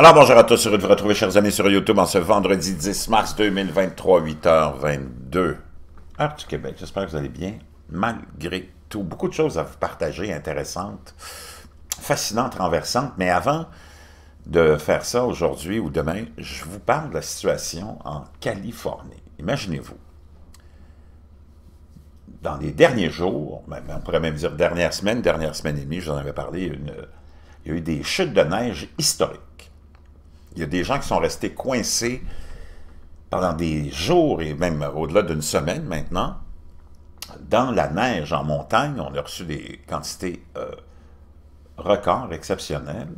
Alors bonjour à tous, heureux de vous retrouver chers amis sur YouTube en ce vendredi 10 mars 2023, 8h22, heure du Québec. J'espère que vous allez bien, malgré tout. Beaucoup de choses à vous partager, intéressantes, fascinantes, renversantes. Mais avant de faire ça aujourd'hui ou demain, je vous parle de la situation en Californie. Imaginez-vous, dans les derniers jours, ben, on pourrait même dire dernière semaine, dernière semaine et demie, j'en avais parlé, il y a eu des chutes de neige historiques. Il y a des gens qui sont restés coincés pendant des jours et même au-delà d'une semaine maintenant, dans la neige en montagne. On a reçu des quantités euh, records exceptionnelles.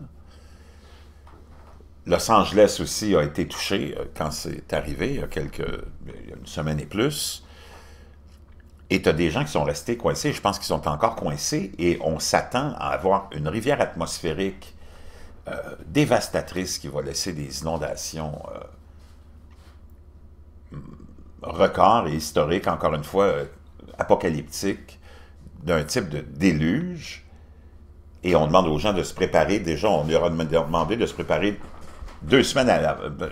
Los Angeles aussi a été touché euh, quand c'est arrivé, il y a, quelques, il une semaine et plus. Et tu as des gens qui sont restés coincés, je pense qu'ils sont encore coincés, et on s'attend à avoir une rivière atmosphérique euh, dévastatrice qui va laisser des inondations euh, mm, records et historiques, encore une fois, euh, apocalyptiques, d'un type de déluge. Et on demande aux gens de se préparer. Déjà, on leur a demandé de se préparer deux semaines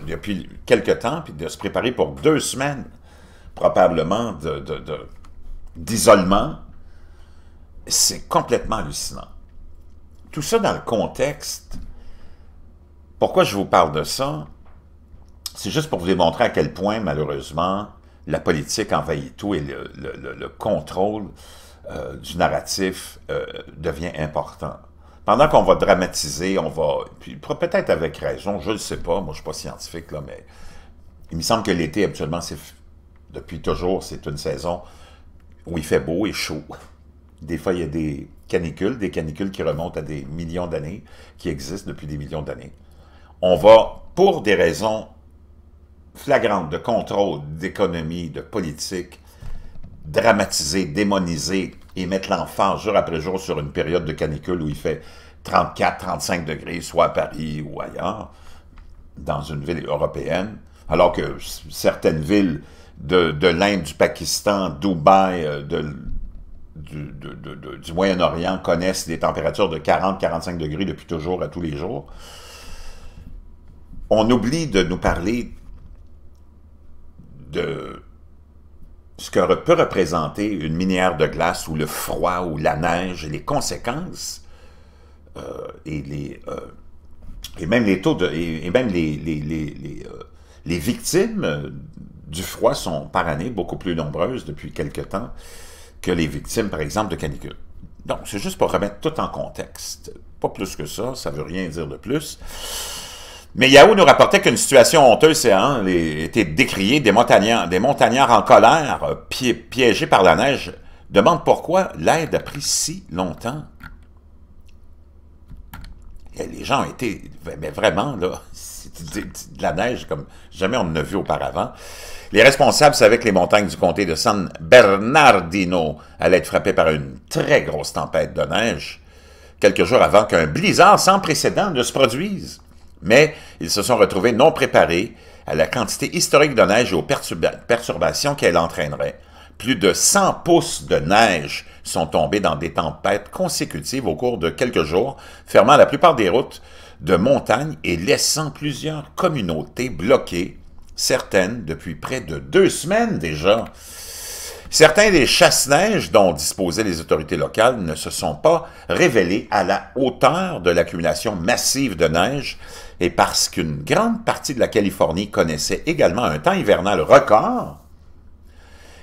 depuis ben, quelques temps, puis de se préparer pour deux semaines, probablement, d'isolement. De, C'est complètement hallucinant. Tout ça dans le contexte pourquoi je vous parle de ça? C'est juste pour vous démontrer à quel point, malheureusement, la politique envahit tout et le, contrôle euh, du narratif euh, devient important. Pendant qu'on va dramatiser, on va... peut-être avec raison, je ne sais pas, moi je ne suis pas scientifique, là, mais il me semble que l'été, absolument, c'est depuis toujours, c'est une saison où il fait beau et chaud. Des fois, il y a des canicules, des canicules qui remontent à des millions d'années, qui existent depuis des millions d'années on va, pour des raisons flagrantes de contrôle, d'économie, de politique, dramatiser, démoniser et mettre l'enfant jour après jour sur une période de canicule où il fait 34, 35 degrés, soit à Paris ou ailleurs, dans une ville européenne, alors que certaines villes de, l'Inde, du Pakistan, Dubaï, euh, de, du Moyen-Orient connaissent des températures de 40-45 degrés depuis toujours à tous les jours on oublie de nous parler de ce que peut représenter une minière de glace ou le froid ou la neige et les conséquences euh, et, les, euh, et même les taux de, euh, les, victimes du froid sont par année beaucoup plus nombreuses depuis quelque temps que les victimes, par exemple, de canicule. Donc, c'est juste pour remettre tout en contexte. Pas plus que ça, ça veut rien dire de plus. Mais Yahoo nous rapportait qu'une situation honteuse hein, était décriée. Des montagnards, des montagnards en colère, euh, piégés par la neige, demandent pourquoi l'aide a pris si longtemps. Eh, les gens ont été... Mais vraiment, là, de, de la neige comme jamais on ne vu auparavant. Les responsables savaient que les montagnes du comté de San Bernardino allaient être frappées par une très grosse tempête de neige quelques jours avant qu'un blizzard sans précédent ne se produise. Mais ils se sont retrouvés non préparés à la quantité historique de neige et aux perturbations qu'elle entraînerait. Plus de 100 pouces de neige sont tombés dans des tempêtes consécutives au cours de quelques jours, fermant la plupart des routes de montagne et laissant plusieurs communautés bloquées, certaines depuis près de deux semaines déjà. Certains des chasse-neige dont disposaient les autorités locales ne se sont pas révélés à la hauteur de l'accumulation massive de neige et parce qu'une grande partie de la Californie connaissait également un temps hivernal record,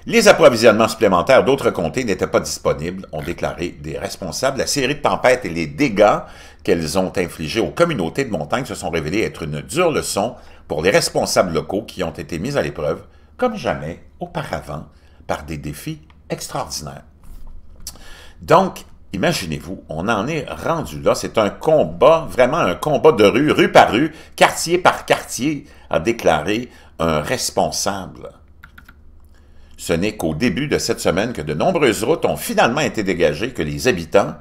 les approvisionnements supplémentaires d'autres comtés n'étaient pas disponibles, ont déclaré des responsables. La série de tempêtes et les dégâts qu'elles ont infligés aux communautés de montagne se sont révélés être une dure leçon pour les responsables locaux qui ont été mis à l'épreuve comme jamais auparavant par des défis extraordinaires. Donc, imaginez-vous, on en est rendu là. C'est un combat, vraiment un combat de rue, rue par rue, quartier par quartier, a déclaré un responsable. Ce n'est qu'au début de cette semaine que de nombreuses routes ont finalement été dégagées, que les habitants,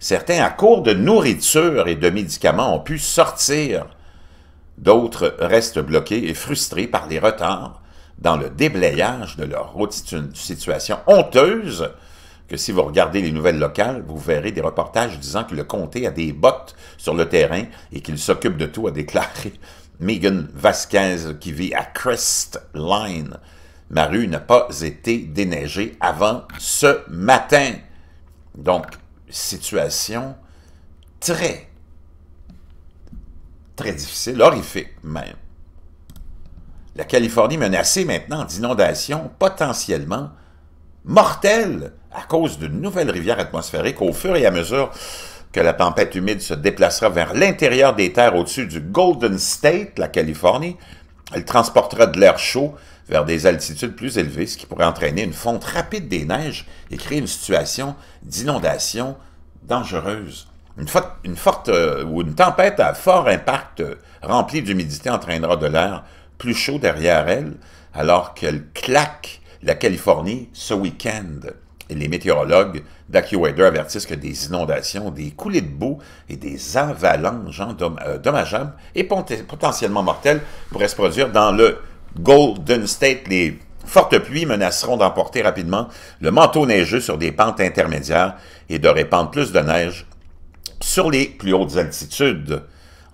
certains à court de nourriture et de médicaments, ont pu sortir. D'autres restent bloqués et frustrés par les retards dans le déblayage de leur route. C'est une situation honteuse que si vous regardez les nouvelles locales, vous verrez des reportages disant que le comté a des bottes sur le terrain et qu'il s'occupe de tout, a déclaré Megan Vasquez, qui vit à Crest Line. Ma rue n'a pas été déneigée avant ce matin. Donc, situation très, très difficile, horrifique même. La Californie menacée maintenant d'inondations potentiellement mortelles à cause d'une nouvelle rivière atmosphérique au fur et à mesure que la tempête humide se déplacera vers l'intérieur des terres au-dessus du Golden State, la Californie, elle transportera de l'air chaud vers des altitudes plus élevées, ce qui pourrait entraîner une fonte rapide des neiges et créer une situation d'inondation dangereuse. Une, forte euh, ou une tempête à fort impact euh, remplie d'humidité entraînera de l'air plus chaud derrière elle, alors qu'elle claque la Californie ce week-end. les météorologues d'AccuWeather avertissent que des inondations, des coulées de boue et des avalanches euh, dommageables et potentiellement mortelles pourraient se produire dans le Golden State. Les fortes pluies menaceront d'emporter rapidement le manteau neigeux sur des pentes intermédiaires et de répandre plus de neige sur les plus hautes altitudes.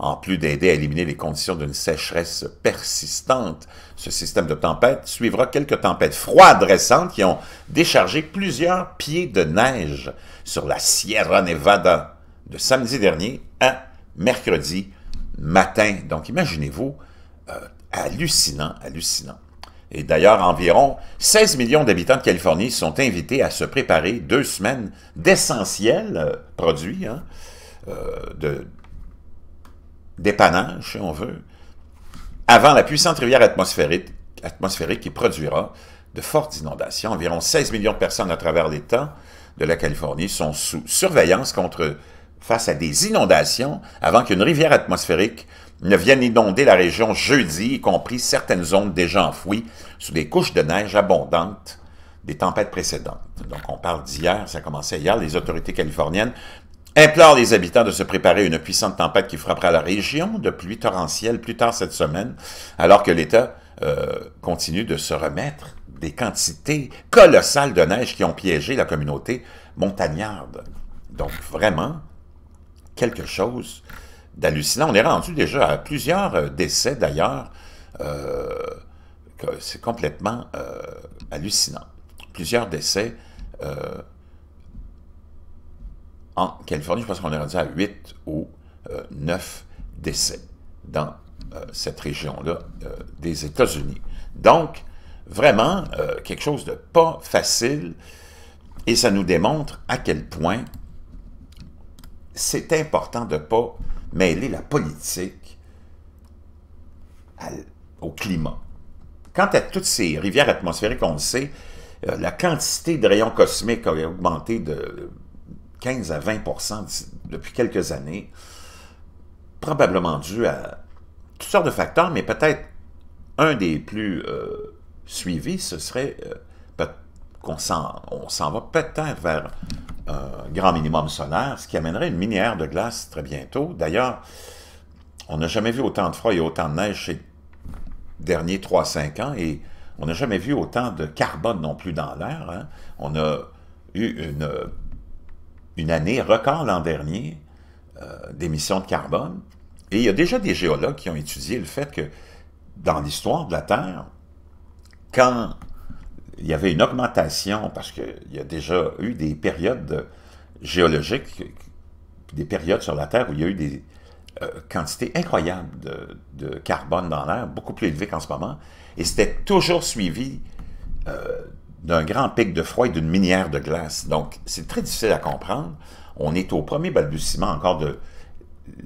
En plus d'aider à éliminer les conditions d'une sécheresse persistante, ce système de tempête suivra quelques tempêtes froides récentes qui ont déchargé plusieurs pieds de neige sur la Sierra Nevada de samedi dernier à mercredi matin. Donc imaginez-vous, euh, hallucinant, hallucinant. Et d'ailleurs, environ 16 millions d'habitants de Californie sont invités à se préparer deux semaines d'essentiels euh, produits hein, euh, de, dépannage, si on veut, avant la puissante rivière atmosphérique, atmosphérique qui produira de fortes inondations. Environ 16 millions de personnes à travers l'État de la Californie sont sous surveillance contre, face à des inondations avant qu'une rivière atmosphérique ne vienne inonder la région jeudi, y compris certaines zones déjà enfouies sous des couches de neige abondantes des tempêtes précédentes. Donc on parle d'hier, ça a commencé hier, les autorités californiennes implore les habitants de se préparer à une puissante tempête qui frappera la région de pluie torrentielle plus tard cette semaine, alors que l'État euh, continue de se remettre des quantités colossales de neige qui ont piégé la communauté montagnarde. Donc vraiment, quelque chose d'hallucinant. On est rendu déjà à plusieurs euh, décès d'ailleurs. Euh, c'est complètement hallucinant. Plusieurs décès en Californie, je pense qu'on est rendu à 8 ou 9 euh, décès dans euh, cette région-là euh, des États-Unis. Donc, vraiment, quelque chose de pas facile, et ça nous démontre à quel point c'est important de ne pas mêler la politique au climat. Quant à toutes ces rivières atmosphériques, on le sait, la quantité de rayons cosmiques a augmenté de 15 à 20 depuis quelques années, probablement dû à toutes sortes de facteurs, mais peut-être un des plus euh, suivis, ce serait euh, qu'on s'en va peut-être vers un grand minimum solaire, ce qui amènerait une minière de glace très bientôt. D'ailleurs, on n'a jamais vu autant de froid et autant de neige ces derniers 3-5 ans, et on n'a jamais vu autant de carbone non plus dans l'air. Hein. On a eu une une année record l'an dernier euh, d'émissions de carbone. Et il y a déjà des géologues qui ont étudié le fait que dans l'histoire de la Terre, quand il y avait une augmentation, parce qu'il y a déjà eu des périodes géologiques, des périodes sur la Terre où il y a eu des euh, quantités incroyables de, carbone dans l'air, beaucoup plus élevées qu'en ce moment, et c'était toujours suivi euh, d'un grand pic de froid et d'une minière de glace. Donc, c'est très difficile à comprendre. On est au premier balbutiement encore de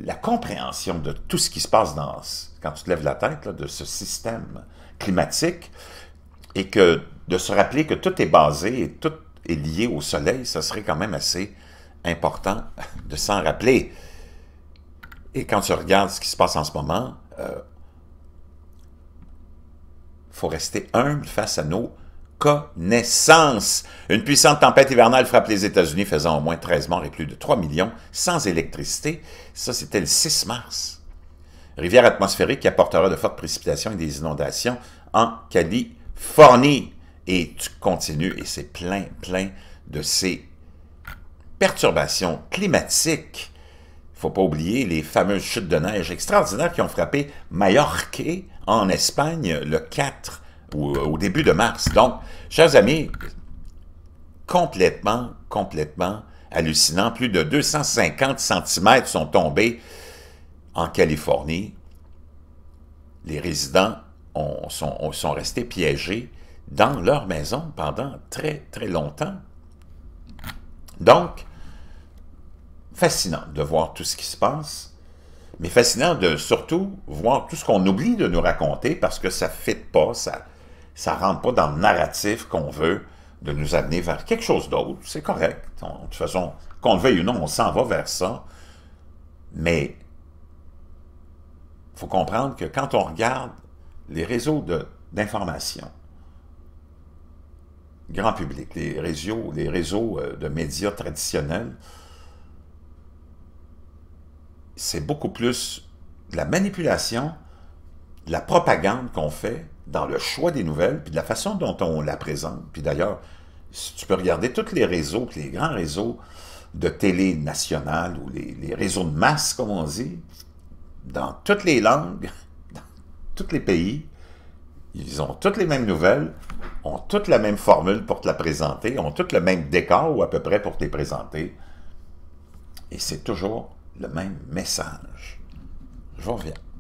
la compréhension de tout ce qui se passe dans, quand tu te lèves la tête, de ce système climatique, et que de se rappeler que tout est basé et tout est lié au soleil, ça serait quand même assez important de s'en rappeler. Et quand tu regardes ce qui se passe en ce moment, il euh, faut rester humble face à nos connaissance. Une puissante tempête hivernale frappe les États-Unis, faisant au moins 13 morts et plus de 3 millions sans électricité. Ça, c'était le 6 mars. Rivière atmosphérique qui apportera de fortes précipitations et des inondations en Californie. Et tu continues, et c'est plein, plein de ces perturbations climatiques Il faut pas oublier les fameuses chutes de neige extraordinaires qui ont frappé Majorque en Espagne le 4 euh, au début de mars. Donc, chers amis, complètement, complètement hallucinant. Plus de 250 cm sont tombés en Californie. Les résidents ont, sont, sont restés piégés dans leur maison pendant très, très longtemps. Donc, fascinant de voir tout ce qui se passe, mais fascinant de surtout voir tout ce qu'on oublie de nous raconter parce que ça ne fit pas, ça ça ne rentre pas dans le narratif qu'on veut de nous amener vers quelque chose d'autre. C'est correct. de toute façon, qu'on le veuille ou non, on s'en va vers ça. Mais il faut comprendre que quand on regarde les réseaux d'information, grand public, les réseaux, les réseaux euh, de médias traditionnels, c'est beaucoup plus de la manipulation, de la propagande qu'on fait dans le choix des nouvelles, puis de la façon dont on la présente. Puis d'ailleurs, si tu peux regarder tous les réseaux, les grands réseaux de télé nationale ou les, réseaux de masse, comme on dit, dans toutes les langues, dans tous les pays, ils ont toutes les mêmes nouvelles, ont toutes la même formule pour te la présenter, ont toutes le même décor ou à peu près pour te les présenter. Et c'est toujours le même message. Je reviens.